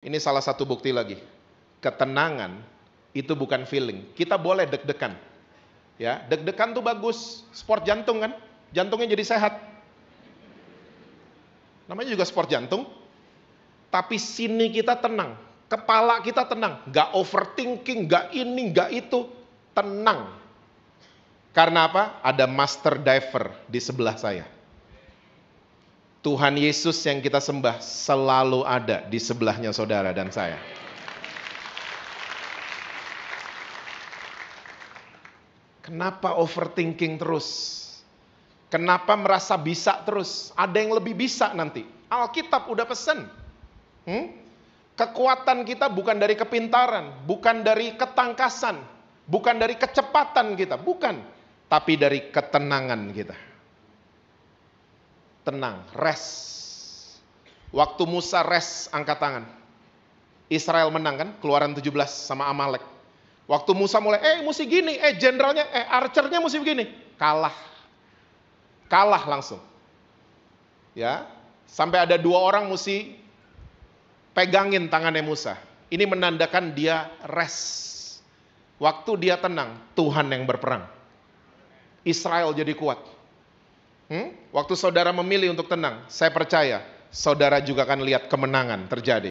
Ini salah satu bukti lagi. Ketenangan itu bukan feeling. Kita boleh deg-degan. Ya, deg-degan tuh bagus. Sport jantung kan? Jantungnya jadi sehat. Namanya juga sport jantung. Tapi sini kita tenang. Kepala kita tenang. Gak overthinking, gak ini, gak itu. Tenang. Karena apa? Ada master diver di sebelah saya. Tuhan Yesus yang kita sembah selalu ada di sebelahnya saudara dan saya. Kenapa overthinking terus? Kenapa merasa bisa terus? Ada yang lebih bisa nanti. Alkitab udah pesen. Hmm? Kekuatan kita bukan dari kepintaran, bukan dari ketangkasan, bukan dari kecepatan kita, bukan. Tapi dari ketenangan kita tenang, rest. Waktu Musa rest angkat tangan. Israel menang kan? Keluaran 17 sama Amalek. Waktu Musa mulai, eh mesti gini, eh jenderalnya, eh archernya mesti begini. Kalah. Kalah langsung. Ya, sampai ada dua orang mesti pegangin tangannya Musa. Ini menandakan dia rest. Waktu dia tenang, Tuhan yang berperang. Israel jadi kuat. Hmm? Waktu saudara memilih untuk tenang, saya percaya saudara juga akan lihat kemenangan terjadi.